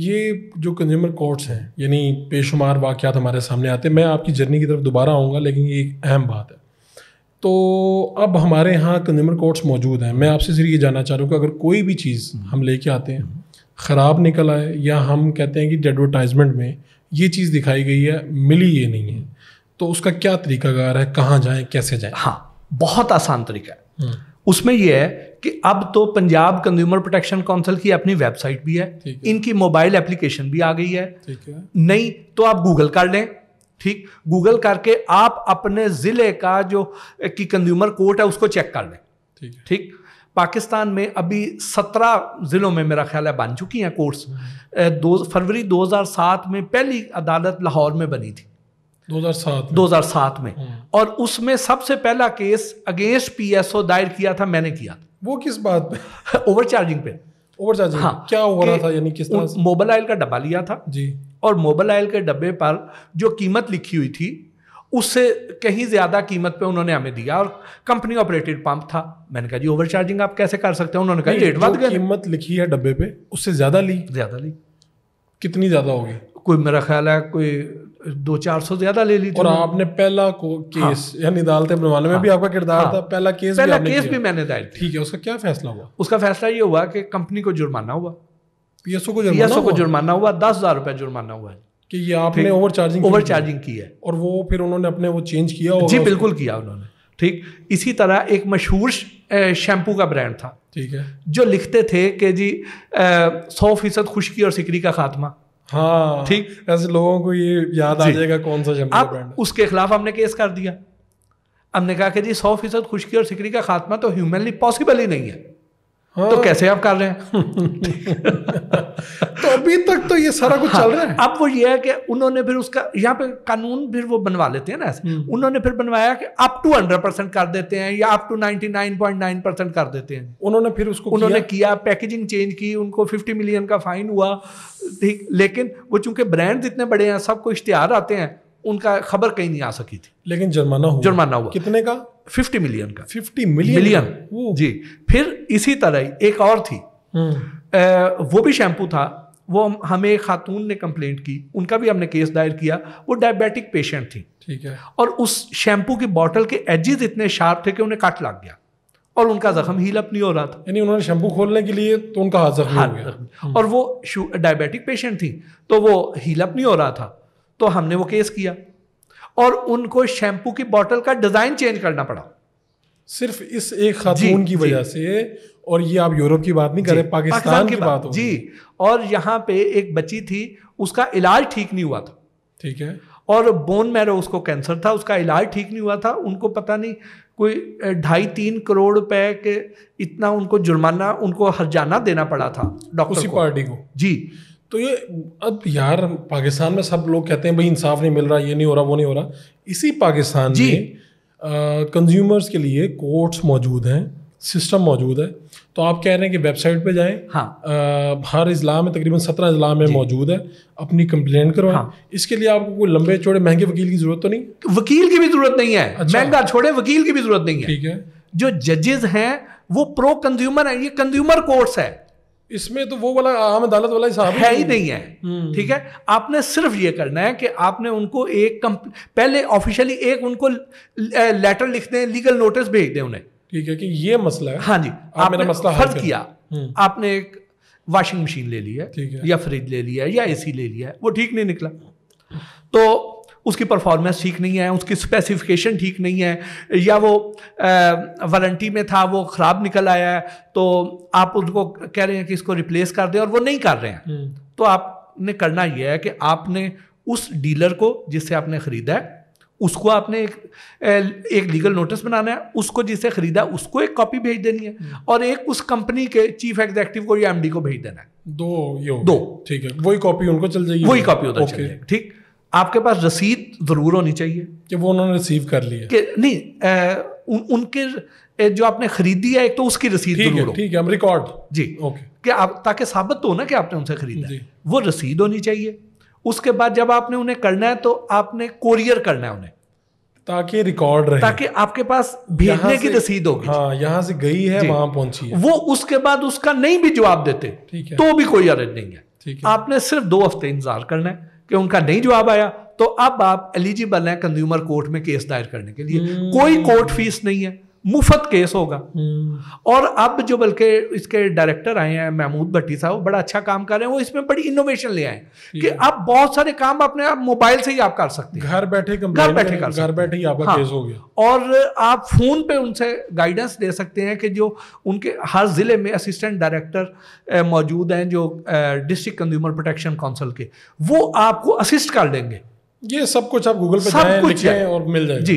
ये जो consumer courts हैं यानी बेशुमार वाक़ात हमारे सामने आते हैं मैं आपकी जर्नी की तरफ दोबारा आऊँगा लेकिन ये एक अहम बात है तो अब हमारे यहाँ कंज्यूमर कोर्ट्स मौजूद हैं मैं आपसे सिर्फ ये जानना चाह रहा हूँ कि अगर कोई भी चीज़ हम्म। हम लेके आते हैं ख़राब निकल आए या हम कहते हैं कि एडवर्टाइजमेंट में ये चीज़ दिखाई गई है मिली ये नहीं है तो उसका क्या तरीकाकार है कहाँ जाएँ कैसे जाएँ हाँ बहुत आसान तरीका है हम्म। उसमें यह है कि अब तो पंजाब कंज्यूमर प्रोटेक्शन काउंसिल की अपनी वेबसाइट भी है, है। इनकी मोबाइल एप्लीकेशन भी आ गई है, है नहीं तो आप गूगल कर लें ठीक गूगल करके आप अपने ज़िले का जो की कंज्यूमर कोर्ट है उसको चेक कर लें ठीक ठीक पाकिस्तान में अभी सत्रह ज़िलों में मेरा ख्याल है बन चुकी हैं कोर्ट्स हम्म। दो फरवरी 2007 में पहली अदालत लाहौर में बनी थी 2007 2007 में, हाँ। और उसमें सबसे पहला केस अगेंस्ट पीएसओ दायर किया था मैंने किया वो किस बात पे ओवरचार्जिंग पे ओवरचार्जिंग हाँ क्या हो रहा था यानी किस तरह मोबाइल ऑयल का डब्बा लिया था जी और मोबाइल ऑयल के डब्बे पर जो कीमत लिखी हुई थी उससे कहीं ज़्यादा कीमत पे उन्होंने हमें दिया और कंपनी ऑपरेटेड पंप था मैंने कहा जी ओवरचार्जिंग आप कैसे कर सकते हैं उन्होंने कहा रेट बात कीमत लिखी है डब्बे पे उससे ज़्यादा ली ज़्यादा ली कितनी ज़्यादा होगी कोई मेरा ख्याल है कोई दो चार सौ ज्यादा ले ली थी और आपने पहला को हाँ। केस हाँ, यानी अदालत बनवाने में हाँ, भी आपका किरदार हाँ, था पहला केस पहला भी केस भी मैंने दायर ठीक है उसका क्या फैसला हुआ उसका फैसला ये हुआ कि कंपनी को जुर्माना हुआ पीएसओ को पीएसओ को जुर्माना हुआ दस हजार रुपया जुर्माना हुआ है कि ये आपने ओवर चार्जिंग ओवर चार्जिंग की है और वो फिर उन्होंने अपने वो चेंज किया जी बिल्कुल किया उन्होंने ठीक इसी तरह एक मशहूर शैम्पू का ब्रांड था ठीक है जो लिखते थे कि जी सौ फीसद खुश्की और सिकरी का खात्मा हाँ ठीक ऐसे लोगों को ये याद आ जाएगा कौन सा शैम्पू उसके खिलाफ हमने केस कर दिया हमने कहा कि जी सौ फीसद खुशकी और सिकरी का खात्मा तो ह्यूमनली पॉसिबल ही नहीं है हाँ। तो कैसे आप कर रहे हैं तो अभी तक तो ये सारा कुछ हाँ, चल रहा है अब वो ये है कि उन्होंने फिर उसका यहाँ पे कानून फिर वो बनवा लेते हैं ना ऐसे हम्म। उन्होंने फिर बनवाया कि अप टू हंड्रेड परसेंट कर देते हैं या up to ninety nine point nine percent कर देते हैं उन्होंने फिर उसको उन्होंने किया, किया पैकेजिंग चेंज की उनको फिफ्टी मिलियन का फाइन हुआ ठीक लेकिन वो चूंकि ब्रांड इतने बड़े हैं सबको इश्तेहार आते हैं उनका खबर कहीं नहीं आ सकी थी लेकिन जुर्माना हुआ जुर्माना हुआ कितने का फिफ्टी मिलियन का फिफ्टी मिलियन मिलियन जी फिर इसी तरह एक और थी हम्म। वो भी शैम्पू था वो हमें खातून ने कंप्लेंट की उनका भी हमने केस दायर किया वो डायबिटिक पेशेंट थी ठीक है और उस शैम्पू की बॉटल के एजिज इतने शार्प थे कि उन्हें काट लग गया और उनका जख्म हील अप नहीं हो रहा था यानी उन्होंने शैम्पू खोलने के लिए तो उनका हाथ जख्म हो गया हम्म। और वो डायबिटिक पेशेंट थी तो वो हील अप नहीं हो रहा था तो हमने वो केस किया और उनको शैम्पू की बॉटल का डिजाइन चेंज करना पड़ा सिर्फ इस एक खातून की वजह से और ये आप यूरोप की बात नहीं कर रहे पाकिस्तान, पाकिस्तान की, की बात हो जी और यहाँ पे एक बच्ची थी उसका इलाज ठीक नहीं हुआ था ठीक है और बोन मैरो उसको कैंसर था उसका इलाज ठीक नहीं हुआ था उनको पता नहीं कोई ढाई तीन करोड़ रुपए के इतना उनको जुर्माना उनको हर जाना देना पड़ा था डॉक्टर उसी पार्टी को जी तो ये अब यार पाकिस्तान में सब लोग कहते हैं भाई इंसाफ नहीं मिल रहा ये नहीं हो रहा वो नहीं हो रहा इसी पाकिस्तान जी कंज्यूमर्स के लिए कोर्ट्स मौजूद हैं सिस्टम मौजूद है तो आप कह रहे हैं कि वेबसाइट पे जाएं हाँ आ, हर इज़ला में तकरीबन सत्रह इज़ला में मौजूद है अपनी कंप्लेन करवाएं हाँ। इसके लिए आपको कोई लंबे चौड़े महंगे वकील की ज़रूरत तो नहीं वकील की भी ज़रूरत नहीं है अच्छा। महंगा छोड़े वकील की भी ज़रूरत नहीं है ठीक है जो जजेज हैं वो प्रो कंज्यूमर है ये कंज्यूमर कोर्ट्स है इसमें तो वो वाला आम अदालत वाला हिसाब है ही नहीं है हम्म। ठीक है आपने सिर्फ ये करना है कि आपने उनको एक पहले ऑफिशियली एक उनको लेटर लिख दें लीगल नोटिस भेज दें उन्हें ठीक है कि ये मसला है हाँ जी आप आपने मसला हल किया हम्म। आपने एक वॉशिंग मशीन ले ली है या फ्रिज ले लिया है या एसी ले लिया है वो ठीक नहीं निकला तो उसकी परफॉर्मेंस ठीक नहीं है उसकी स्पेसिफिकेशन ठीक नहीं है या वो वारंटी में था वो ख़राब निकल आया है तो आप उनको कह रहे हैं कि इसको रिप्लेस कर दें और वो नहीं कर रहे हैं हम्म। तो आपने करना यह है कि आपने उस डीलर को जिससे आपने ख़रीदा है उसको आपने एक एक लीगल नोटिस बनाना है उसको जिसे खरीदा उसको एक कॉपी भेज देनी है हम्म। और एक उस कंपनी के चीफ एग्जीक्यूटिव को या एमडी को भेज देना है दो ये दो ठीक है वही कॉपी उनको चल जाएगी वही कॉपी है ठीक आपके पास रसीद ज़रूर होनी चाहिए कि वो उन्होंने रिसीव कर लिया कि नहीं आ, उन, उनके जो आपने खरीदी है एक तो उसकी रसीद ठीक है ठीक है हम रिकॉर्ड जी ओके कि आप ताकि साबित तो हो ना कि आपने उनसे खरीदा है वो रसीद होनी चाहिए उसके बाद जब आपने उन्हें करना है तो आपने कोरियर करना है उन्हें ताकि रिकॉर्ड रहे ताकि आपके पास भेजने की रसीद होगी हाँ यहाँ से गई है वहां पहुंची है वो उसके बाद उसका नहीं भी जवाब देते तो भी कोई अरेज नहीं है आपने सिर्फ दो हफ्ते इंतजार करना है कि उनका नहीं जवाब आया तो अब आप एलिजिबल हैं कंज्यूमर कोर्ट में केस दायर करने के लिए हम्म। कोई कोर्ट फीस नहीं है मुफत केस होगा हम्म। और अब जो बल्कि इसके डायरेक्टर आए हैं महमूद भट्टी साहब बड़ा अच्छा काम कर रहे हैं वो इसमें बड़ी इनोवेशन ले आए कि आप बहुत सारे काम अपने आप मोबाइल से ही आप कर सकते हैं घर बैठे घर बैठे कर घर बैठे ही आपका हाँ, केस हो गया और आप फोन पे उनसे गाइडेंस दे सकते हैं कि जो उनके हर जिले में असिस्टेंट डायरेक्टर मौजूद हैं जो डिस्ट्रिक्ट कंज्यूमर प्रोटेक्शन काउंसिल के वो आपको असिस्ट कर देंगे ये सब कुछ आप गूगल पे जाएं लिखें जाए। और मिल जाए जी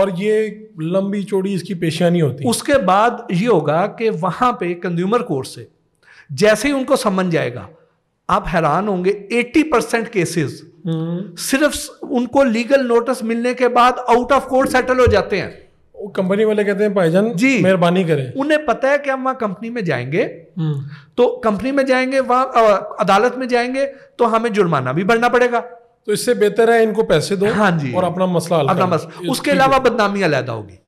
और ये लंबी चौड़ी इसकी पेशानी होती है उसके बाद ये होगा कि वहाँ पे कंज्यूमर कोर्ट से जैसे ही उनको समझ जाएगा आप हैरान होंगे 80 परसेंट केसेस सिर्फ उनको लीगल नोटिस मिलने के बाद आउट ऑफ कोर्ट सेटल हो जाते हैं कंपनी वाले कहते हैं भाईजान जी मेहरबानी करें उन्हें पता है कि हम वहां कंपनी में जाएंगे हम्म। तो कंपनी में जाएंगे वहां अदालत में जाएंगे तो हमें जुर्माना भी भरना पड़ेगा तो इससे बेहतर है इनको पैसे दो हाँ जी और अपना मसला अपना मसला उसके अलावा बदनामी अलहदा होगी